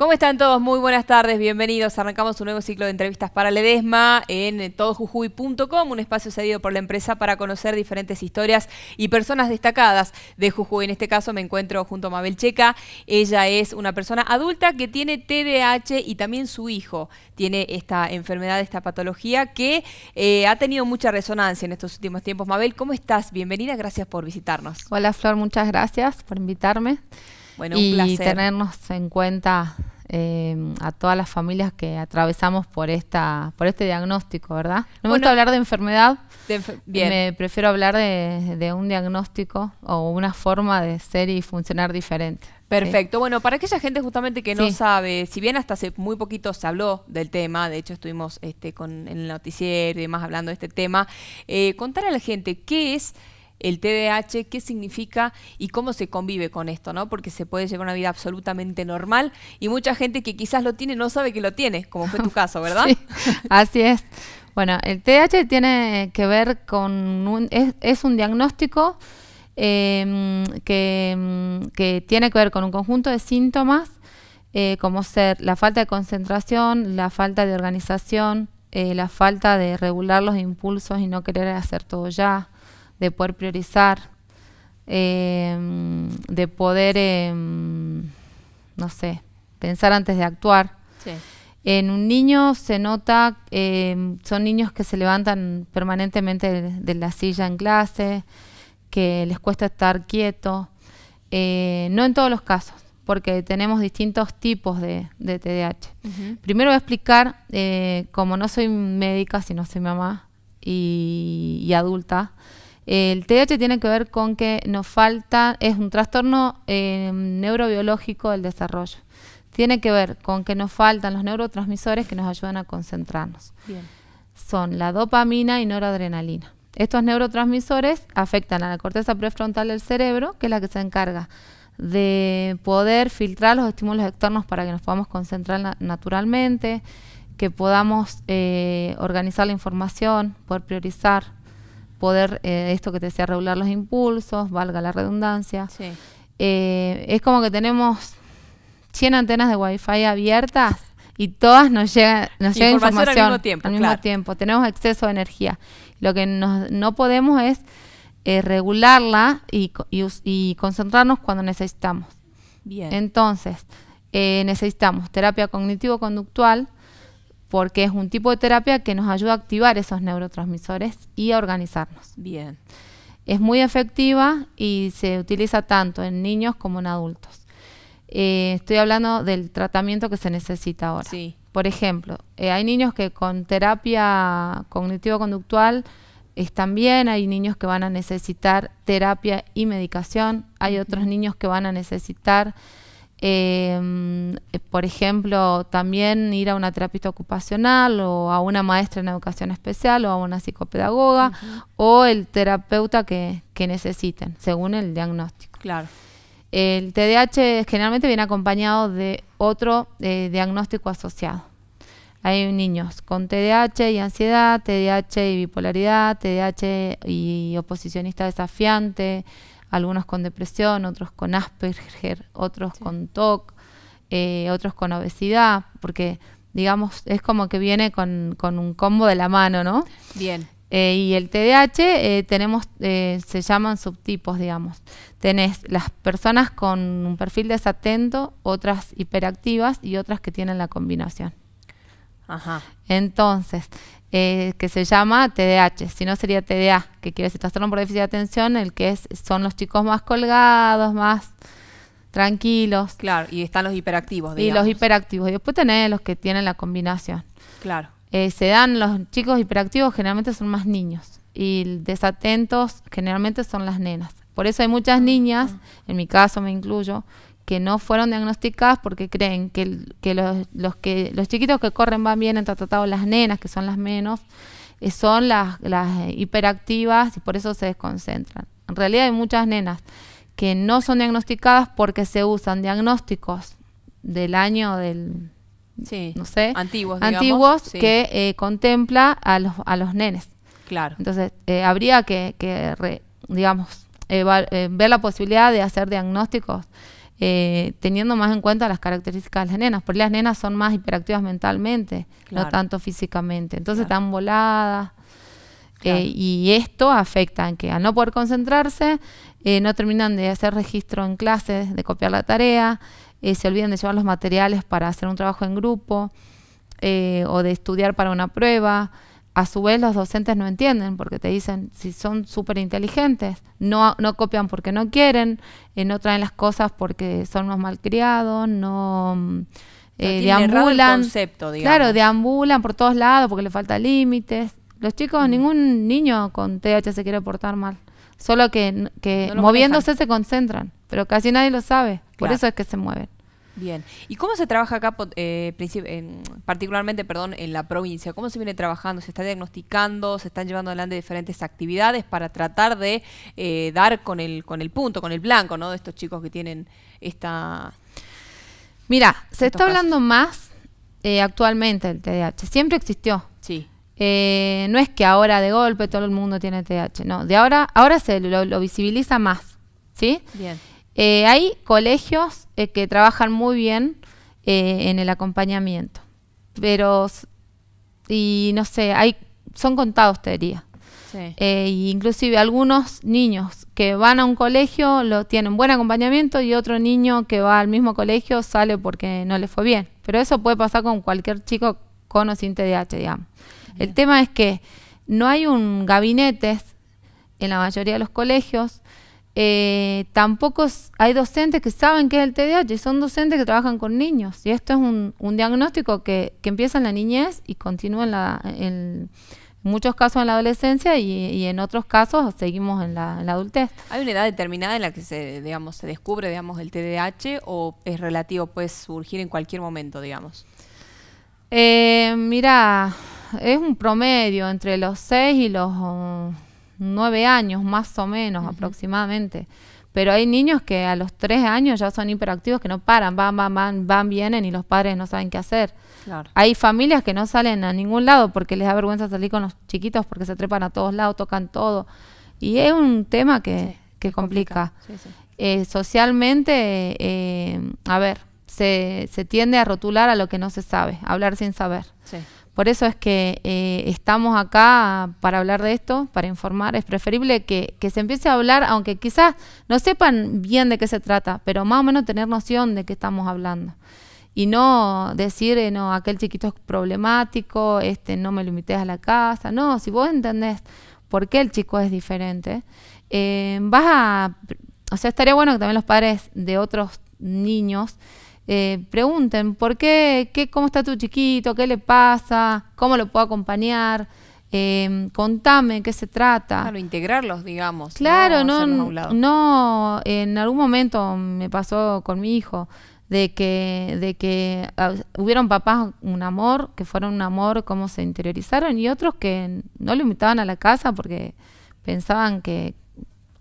¿Cómo están todos? Muy buenas tardes, bienvenidos. Arrancamos un nuevo ciclo de entrevistas para Ledesma en todojujuy.com, un espacio cedido por la empresa para conocer diferentes historias y personas destacadas de Jujuy. En este caso me encuentro junto a Mabel Checa. Ella es una persona adulta que tiene TDAH y también su hijo tiene esta enfermedad, esta patología que eh, ha tenido mucha resonancia en estos últimos tiempos. Mabel, ¿cómo estás? Bienvenida, gracias por visitarnos. Hola Flor, muchas gracias por invitarme y tenernos en cuenta eh, a todas las familias que atravesamos por esta por este diagnóstico, ¿verdad? No me gusta hablar de enfermedad, me prefiero hablar de, un diagnóstico o una forma de ser y funcionar diferente. Perfecto. Bueno, para aquella gente justamente que no sabe, si bien hasta hace muy poquito se habló del tema, de hecho estuvimos este, con en el noticiero y demás hablando de este tema, eh, contar a la gente qué es el TDAH, qué significa y cómo se convive con esto, ¿no? Porque se puede llevar una vida absolutamente normal y mucha gente que quizás lo tiene no sabe que lo tiene, como fue tu caso, ¿verdad? así es. Bueno, el TDAH tiene que ver con un, es, un diagnóstico em, em, que, tiene que ver con un conjunto de síntomas eh, como ser la falta de concentración, la falta de organización, eh, la falta de regular los impulsos y no querer hacer todo ya, de poder priorizar, em, de poder, em, no sé, pensar antes de actuar. En un niño se nota, em, son niños que se levantan permanentemente de, la silla en clase, que les cuesta estar quietos. Eh, no en todos los casos, porque tenemos distintos tipos de, TDAH. Primero voy a explicar, eh, como no soy médica, sino soy mamá y adulta, el TH tiene que ver con que nos falta, es un trastorno em, neurobiológico del desarrollo. Tiene que ver con que nos faltan los neurotransmisores que nos ayudan a concentrarnos. Son la dopamina y noradrenalina. Estos neurotransmisores afectan a la corteza prefrontal del cerebro, que es la que se encarga de poder filtrar los estímulos externos para que nos podamos concentrar naturalmente, que podamos eh, organizar la información, poder priorizar, poder, eh, esto que te decía, regular los impulsos, valga la redundancia. Eh, es como que tenemos 100 antenas de Wi-Fi abiertas y todas nos llegan nos llega información, al mismo tiempo. tiempo. Tenemos exceso de energía. Lo que no podemos es eh, regularla y, y, concentrarnos cuando necesitamos. Bien. Entonces, necesitamos terapia cognitivo-conductual, porque es un tipo de terapia que nos ayuda a activar esos neurotransmisores y a organizarnos. Bien. Es muy efectiva y se utiliza tanto en niños como en adultos. Eh, estoy hablando del tratamiento que se necesita ahora. Sí. Por ejemplo, eh, hay niños que con terapia cognitivo-conductual están bien, hay niños que van a necesitar terapia y medicación, hay otros niños que van a necesitar Em, por ejemplo, también ir a una terapista ocupacional o a una maestra en educación especial o a una psicopedagoga o el terapeuta que, necesiten, según el diagnóstico. Claro. El TDAH generalmente viene acompañado de otro eh, diagnóstico asociado. Hay niños con TDAH y ansiedad, TDAH y bipolaridad, TDAH y oposicionista desafiante, algunos con depresión, otros con Asperger, otros con TOC, eh, otros con obesidad, porque digamos, es como que viene con, un combo de la mano, ¿no? Bien. Eh, y el TDAH eh, tenemos, se llaman subtipos, digamos. Tenés las personas con un perfil desatento, otras hiperactivas y otras que tienen la combinación. Ajá. Entonces, eh, que se llama TDAH, si no sería TDA, que quiere decir trastorno por déficit de atención, el que es, son los chicos más colgados, más tranquilos. Claro, y están los hiperactivos. Y los hiperactivos. Y después tenés los que tienen la combinación. Claro. Eh, se dan los chicos hiperactivos, generalmente son más niños. Y desatentos, generalmente son las nenas. Por eso hay muchas niñas, en mi caso me incluyo, que no fueron diagnosticadas porque creen que, los, que los chiquitos que corren van bien, entre tratado las nenas, que son las menos, eh, son las, las hiperactivas y por eso se desconcentran. En realidad hay muchas nenas que no son diagnosticadas porque se usan diagnósticos del año del no sé antiguos antiguos que eh, contempla a los a los nenes claro entonces eh, habría que, digamos ver la posibilidad de hacer diagnósticos eh, teniendo más en cuenta las características de las nenas, porque las nenas son más hiperactivas mentalmente, no tanto físicamente. Entonces están voladas. Eh, y esto afecta en que al no poder concentrarse, eh, no terminan de hacer registro en clases, de copiar la tarea, se olvidan de llevar los materiales para hacer un trabajo en grupo o de estudiar para una prueba a su vez los docentes no entienden porque te dicen si son súper inteligentes, no, no copian porque no quieren, eh, no traen las cosas porque son más malcriados, no... Mm, eh, deambulan, claro, deambulan por todos lados porque le falta límites. Los chicos, mm. ningún niño con TH se quiere portar mal, solo que, moviéndose se concentran, pero casi nadie lo sabe, por eso es que se mueven. Bien. ¿Y cómo se trabaja acá, eh, particularmente perdón, en la provincia? ¿Cómo se viene trabajando? ¿Se está diagnosticando? ¿Se están llevando adelante diferentes actividades para tratar de eh, dar con el, con el punto, con el blanco, ¿no? De estos chicos que tienen esta... Mira, se está hablando más eh, actualmente del TDAH. Siempre existió. Sí. Eh, no es que ahora de golpe todo el mundo tiene TDAH, no, de ahora, ahora se lo, lo visibiliza más, ¿sí? Bien. Eh, hay colegios eh, que trabajan muy bien eh, en el acompañamiento, pero, y no sé, hay, son contados, te diría. inclusive algunos niños que van a un colegio lo tienen buen acompañamiento y otro niño que va al mismo colegio sale porque no le fue bien. Pero eso puede pasar con cualquier chico con o sin TDAH, digamos. El tema es que no hay un gabinete en la mayoría de los colegios eh, tampoco hay docentes que saben qué es el TDAH, y son docentes que trabajan con niños. Y esto es un, diagnóstico que, empieza en la niñez y continúa en, muchos casos en la adolescencia y, en otros casos seguimos en la, adultez. ¿Hay una edad determinada en la que se, digamos, se descubre digamos, el TDAH o es relativo, puede surgir en cualquier momento, digamos? Eh, mira, es un promedio entre los 6 y los... Um, nueve años más o menos aproximadamente. Pero hay niños que a los tres años ya son hiperactivos, que no paran, van, van, van, van, vienen y los padres no saben qué hacer. Claro. Hay familias que no salen a ningún lado porque les da vergüenza salir con los chiquitos porque se trepan a todos lados, tocan todo. Y es un tema que, complica. Eh, socialmente, eh, a ver, se, se tiende a rotular a lo que no se sabe, hablar sin saber. Sí. Por eso es que eh, estamos acá para hablar de esto, para informar. Es preferible que, se empiece a hablar, aunque quizás no sepan bien de qué se trata, pero más o menos tener noción de qué estamos hablando. Y no decir, eh, no, aquel chiquito es problemático, este, no me lo a la casa. No, si vos entendés por qué el chico es diferente, eh, vas a... O sea, estaría bueno que también los padres de otros niños eh, pregunten por qué, qué, cómo está tu chiquito, qué le pasa, cómo lo puedo acompañar. Em, contame qué se trata. Claro, integrarlos, digamos. Claro, no, no, en algún momento me pasó con mi hijo de que, de que ah, hubieron papás un amor, que fueron un amor, cómo se interiorizaron, y otros que no lo invitaban a la casa porque pensaban que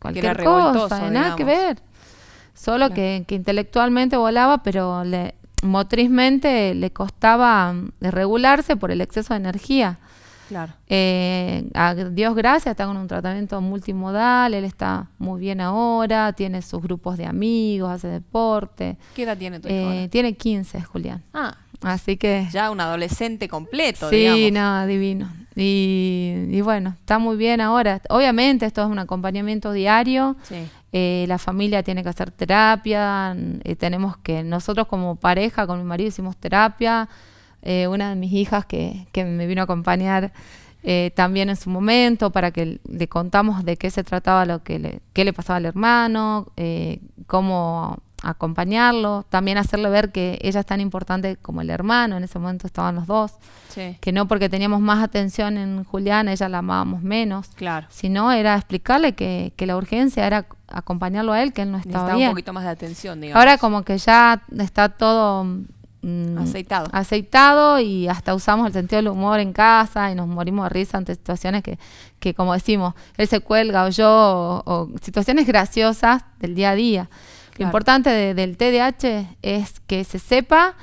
cualquier cosa, nada que ver. Solo que, intelectualmente volaba, pero motrizmente le costaba mm, regularse por el exceso de energía. Claro. Eh, a Dios gracias, está con un tratamiento multimodal, él está muy bien ahora, tiene sus grupos de amigos, hace deporte. ¿Qué edad tiene tu hijo? Eh, tiene 15, Julián. Ah, Así que. Ya un adolescente completo, sí, digamos. Sí, no, divino. Y, bueno, está muy bien ahora. Obviamente, esto es un acompañamiento diario. Eh, la familia tiene que hacer terapia. Eh, tenemos que. Nosotros, como pareja, con mi marido, hicimos terapia. Eh, una de mis hijas que, que me vino a acompañar. también en su momento para que le contamos de qué se trataba lo que le, qué le pasaba al hermano, cómo acompañarlo, también hacerle ver que ella es tan importante como el hermano, en ese momento estaban los dos, que no porque teníamos más atención en Julián, ella la amábamos menos, claro. sino era explicarle que, la urgencia era acompañarlo a él, que él no estaba bien. un poquito más de atención, Ahora como que ya está todo mm, aceitado. aceitado y hasta usamos el sentido del humor en casa y nos morimos de risa ante situaciones que, como decimos, él se cuelga o yo, o situaciones graciosas del día a día. Lo importante del TDAH es que se sepa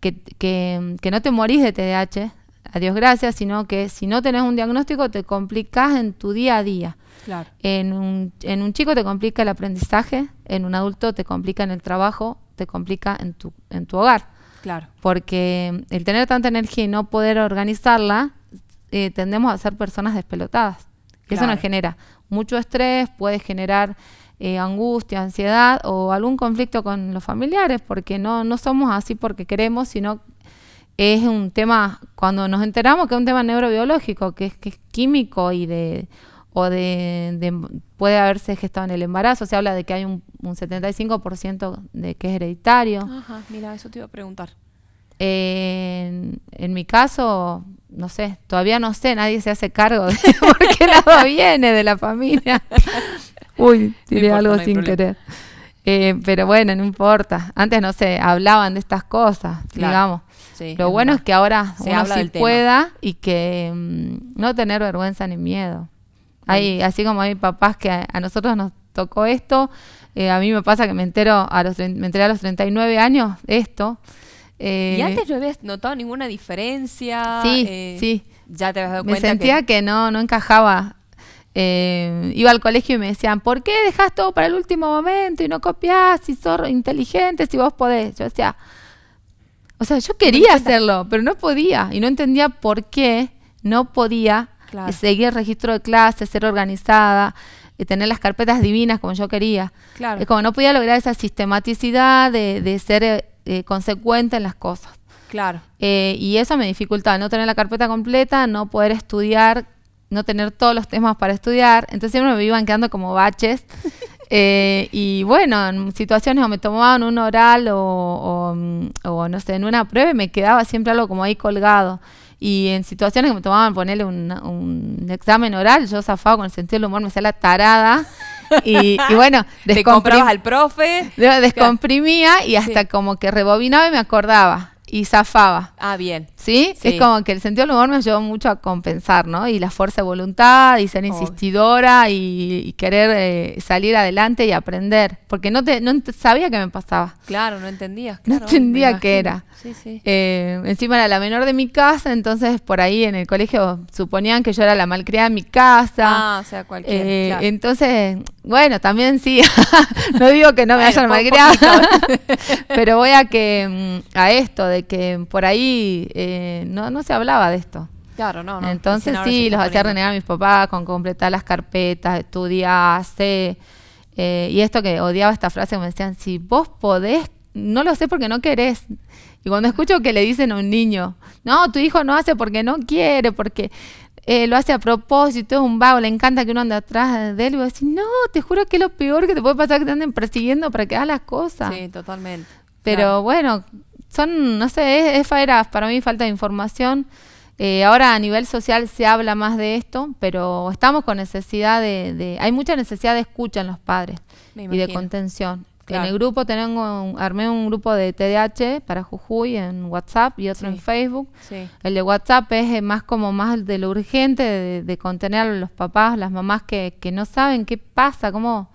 que, no te morís de TDAH, a Dios gracias, sino que si no tenés un diagnóstico te complicas en tu día a día. Claro. En, un, en un chico te complica el aprendizaje, en un adulto te complica en el trabajo, te complica en tu, en tu hogar. Claro. Porque el tener tanta energía y no poder organizarla, eh, tendemos a ser personas despelotadas. Eso nos genera mucho estrés, puede generar eh, angustia, ansiedad o algún conflicto con los familiares, porque no, no somos así porque queremos, sino es un tema, cuando nos enteramos que es un tema neurobiológico, que es, que es químico y de o de, puede haberse gestado en el embarazo. Se habla de que hay un, un 75% de que es hereditario. Ajá, mira, eso te iba a preguntar. en, mi caso, no sé, todavía no sé, nadie se hace cargo de por qué lado viene de la familia. Uy, diré algo sin querer. Eh, pero bueno, no importa. Antes no se sé, hablaban de estas cosas, digamos. Lo bueno es que ahora se uno sí pueda y que mm, no tener vergüenza ni miedo. Hay, así como hay papás que a, nosotros nos tocó esto, eh, a mí me pasa que me entero a los me enteré a los 39 años esto. Eh, y antes no habías notado ninguna diferencia. Sí, sí. Ya Me sentía que, no, no encajaba eh, iba al colegio y me decían, ¿por qué dejas todo para el último momento y no copias si sos inteligente, si vos podés? Yo decía, o sea, yo quería hacerlo, pero no podía y no entendía por qué no podía eh, seguir el registro de clases, ser organizada, y eh, tener las carpetas divinas como yo quería. Claro. como no podía lograr esa sistematicidad de, ser consecuente en las cosas. Claro. y eso me dificultaba, no tener la carpeta completa, no poder estudiar no tener todos los temas para estudiar, entonces siempre me iban quedando como baches. Eh, y bueno, en situaciones donde me tomaban un oral o, no sé, en una prueba me quedaba siempre algo como ahí colgado. Y en situaciones que me tomaban ponerle un, examen oral, yo zafaba con el sentido del humor, me hacía la tarada. Y, bueno, descomprimía al profe. Descomprimía y hasta como que rebobinaba y me acordaba y zafaba. Ah, bien. ¿Sí? Es como que el sentido del humor me llevó mucho a compensar, ¿no? Y la fuerza de voluntad, y ser insistidora, y, querer eh, salir adelante y aprender. Porque no, te, sabía que me pasaba. Claro, no entendías. no entendía qué era. Sí, sí. Eh, encima era la menor de mi casa, entonces por ahí en el colegio suponían que yo era la malcriada de mi casa. Ah, o sea, cualquier. Eh, entonces, bueno, también sí. no digo que no me hayan malcriado. pero voy a que mm, a esto de que por ahí eh, no, se hablaba de esto. Claro, no, Entonces sí, los hacía renegar a mis papás con completar las carpetas, estudiar, eh, y esto que odiaba esta frase me decían, si vos podés, no lo sé porque no querés. Y cuando escucho que le dicen a un niño, no, tu hijo no hace porque no quiere, porque eh, lo hace a propósito, es un vago, le encanta que uno ande atrás de él. Y yo a no, te juro que lo peor que te puede pasar que te anden persiguiendo para que hagas las cosas. Sí, totalmente. Pero bueno, son, no sé, es, para mí falta de información. Eh, ahora a nivel social se habla más de esto, pero estamos con necesidad de, hay mucha necesidad de escucha en los padres y de contención. En el grupo tengo armé un grupo de TDH para Jujuy en WhatsApp y otro en Facebook. El de WhatsApp es eh, más como más de lo urgente de, de contener a los papás, las mamás que, que no saben qué pasa, cómo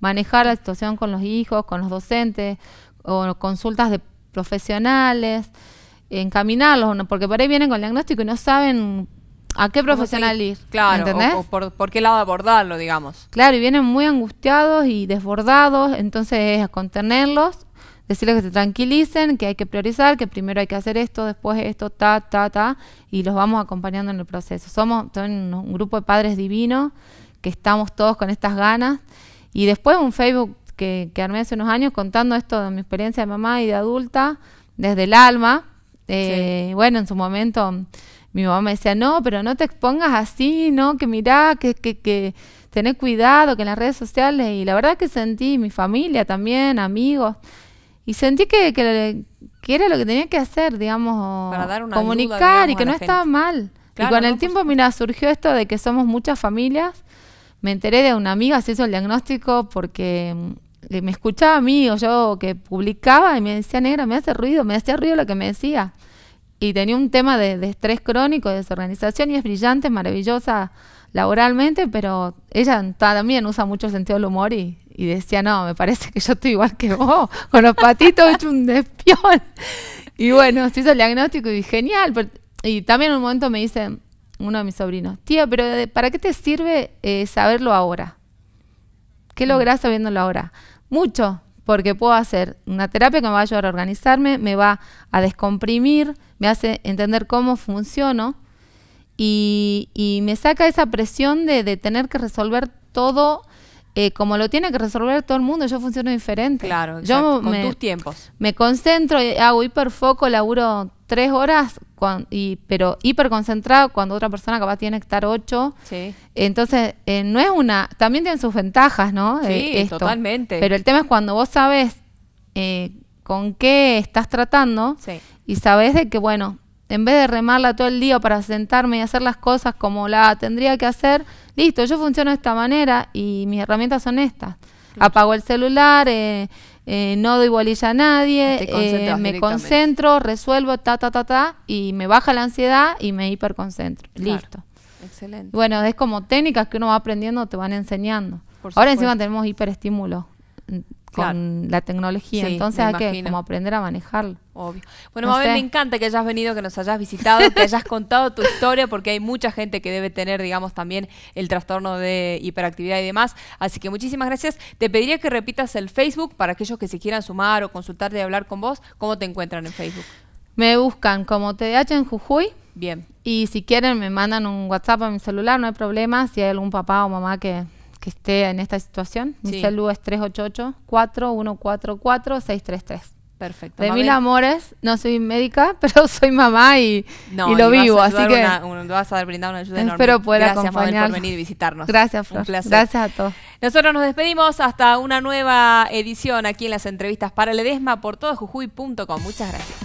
manejar la situación con los hijos, con los docentes, o consultas de profesionales, encaminarlos, porque por ahí vienen con el diagnóstico y no saben a qué profesional ir. Claro, ¿entendés? por, qué lado abordarlo, digamos. Claro, y vienen muy angustiados y desbordados, entonces es contenerlos, decirles que se tranquilicen, que hay que priorizar, que primero hay que hacer esto, después esto, ta, ta, ta, y los vamos acompañando en el proceso. Somos un grupo de padres divinos que estamos todos con estas ganas. Y después un Facebook que, armé hace unos años contando esto de mi experiencia de mamá y de adulta desde el alma. Eh, bueno, en su momento mi mamá me decía, no, pero no te expongas así, ¿no? Que mirá, que, que, cuidado, que en las redes sociales. Y la verdad que sentí, mi familia también, amigos, y sentí que, que, era lo que tenía que hacer, digamos, comunicar y que no estaba mal. y con el tiempo, mira, surgió esto de que somos muchas familias me enteré de una amiga, se hizo el diagnóstico porque mm, me escuchaba a mí o yo que publicaba y me decía, negra, me hace ruido, me hacía ruido lo que me decía. Y tenía un tema de, estrés crónico, de desorganización y es brillante, maravillosa laboralmente, pero ella también usa mucho sentido del humor y, decía, no, me parece que yo estoy igual que vos, con los patitos hecho un despión. Y bueno, se hizo el diagnóstico y genial. y también en un momento me dicen, uno de mis sobrinos, tía, pero eh, ¿para qué te sirve eh, saberlo ahora? ¿Qué mm. lográs sabiéndolo ahora? Mucho, porque puedo hacer una terapia que me va a ayudar a organizarme, me va a descomprimir, me hace entender cómo funciono y, me saca esa presión de, tener que resolver todo eh, como lo tiene que resolver todo el mundo, yo funciono diferente. Claro, yo me, con tus tiempos. Me concentro, hago hiperfoco, laburo tres horas, pero hiper concentrado cuando otra persona capaz tiene que estar ocho. Entonces, eh, no es una. También tienen sus ventajas, ¿no? Sí, eh, totalmente. Pero el tema es cuando vos sabes eh, con qué estás tratando y sabes de que, bueno, en vez de remarla todo el día para sentarme y hacer las cosas como la tendría que hacer, listo, yo funciono de esta manera y mis herramientas son estas. Apago el celular, eh, eh, no doy bolilla a nadie, eh, me concentro, resuelvo, ta, ta, ta, ta, y me baja la ansiedad y me hiperconcentro. Listo. Excelente. Bueno, es como técnicas que uno va aprendiendo, te van enseñando. Ahora encima tenemos hiperestímulo con la tecnología. Entonces hay que como aprender a manejarlo. Obvio. Bueno, Mabel, me encanta que hayas venido, que nos hayas visitado, que hayas contado tu historia, porque hay mucha gente que debe tener, digamos, también el trastorno de hiperactividad y demás. Así que muchísimas gracias. Te pediría que repitas el Facebook para aquellos que se quieran sumar o consultarte y hablar con vos. ¿Cómo te encuentran en Facebook? Me buscan como TDH en Jujuy. Bien. Y si quieren, me mandan un WhatsApp a mi celular, no hay problema. Si hay algún papá o mamá que que esté en esta situación. Mi saludo es 388-4144-633. Perfecto. De mil amores, no soy médica, pero soy mamá y, lo vivo, así que... vas a brindar una ayuda enorme. Espero poder Gracias, por venir y visitarnos. Gracias, Gracias a todos. Nosotros nos despedimos hasta una nueva edición aquí en las entrevistas para Ledesma por todojujuy.com. Muchas gracias.